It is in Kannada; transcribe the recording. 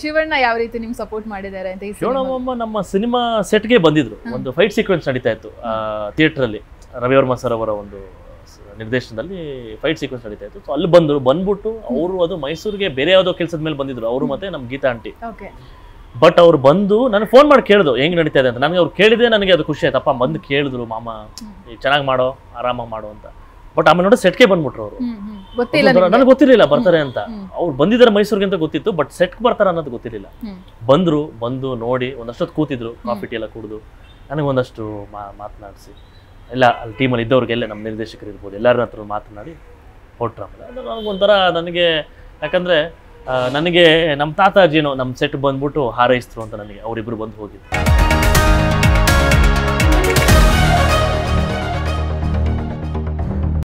ಶಿವಣ್ಣ ಯಾವ ರೀತಿ ನಿಮ್ಗೆ ಸಪೋರ್ಟ್ ಮಾಡಿದ್ದಾರೆ ಅಂತ ಶಿವಣ್ಣಮ್ಮ ನಮ್ಮ ಸಿನಿಮಾ ಸೆಟ್ಗೆ ಬಂದಿದ್ರು ಒಂದು ಫೈಟ್ ಸೀಕ್ವೆನ್ಸ್ ನಡೀತಾ ಇತ್ತು ಥಿಯೇಟರ್ ಅಲ್ಲಿ ರವಿವರ್ಮ ಸರ್ ಅವರ ಒಂದು ನಿರ್ದೇಶನದಲ್ಲಿ ಫೈಟ್ ಸೀಕ್ವೆನ್ಸ್ ನಡೀತಾ ಇತ್ತು ಸೊ ಅಲ್ಲಿ ಬಂದರು ಬಂದ್ಬಿಟ್ಟು ಅವರು ಅದು ಮೈಸೂರಿಗೆ ಬೇರೆ ಯಾವ್ದೋ ಕೆಲಸದ ಮೇಲೆ ಬಂದಿದ್ರು ಅವರು ಮತ್ತೆ ನಮ್ಮ ಗೀತಾ ಆಂಟಿ ಬಟ್ ಅವ್ರು ಬಂದು ನನಗೆ ಫೋನ್ ಮಾಡಿ ಕೇಳಿದ್ರು ಹೆಂಗ್ ನಡೀತಾ ಇದೆ ಅಂತ ನನಗೆ ಅವ್ರು ಕೇಳಿದೆ ನನಗೆ ಅದು ಖುಷಿ ಆಯ್ತಪ್ಪ ಬಂದ್ ಬಂದು ಕೇಳಿದ್ರು ಮಾಮ ಚೆನ್ನಾಗಿ ಮಾಡೋ ಆರಾಮಾಗಿ ಮಾಡೋ ಅಂತ ಬಟ್ ಆಮೇಲೆ ನೋಡಿ ಸೆಟ್ಗೆ ಬಂದ್ಬಿಟ್ರು ಅವರು ನನಗೆ ಗೊತ್ತಿರಲಿಲ್ಲ ಬರ್ತಾರೆ ಅಂತ ಅವ್ರು ಬಂದಿದ್ದಾರೆ ಮೈಸೂರಿಗೆ ಅಂತ ಗೊತ್ತಿತ್ತು ಬಟ್ ಸೆಟ್ ಬರ್ತಾರ ಅನ್ನೋದು ಗೊತ್ತಿರಲಿಲ್ಲ ಬಂದ್ರು ಬಂದು ನೋಡಿ ಒಂದಷ್ಟೊತ್ತು ಕೂತಿದ್ರು ಕಾಫಿ ಟೀ ಎಲ್ಲ ಕುಡಿದು ನನಗೆ ಒಂದಷ್ಟು ಮಾತನಾಡಿಸಿ ಎಲ್ಲ ಅಲ್ಲಿ ಟೀಮಲ್ಲಿ ಇದ್ದವ್ರಿಗೆಲ್ಲ ನಮ್ಮ ನಿರ್ದೇಶಕರು ಇರ್ಬೋದು ಎಲ್ಲರ ಹತ್ರ ಮಾತನಾಡಿ ಹೊಟ್ರ ನನಗೊಂಥರ ನನಗೆ ಯಾಕಂದರೆ ನನಗೆ ನಮ್ಮ ತಾತಾಜಿನೋ ನಮ್ಮ ಸೆಟ್ ಬಂದ್ಬಿಟ್ಟು ಹಾರೈಸ್ರು ಅಂತ ನನಗೆ ಅವರಿಬ್ಬರು ಬಂದು ಹೋಗಿದ್ರು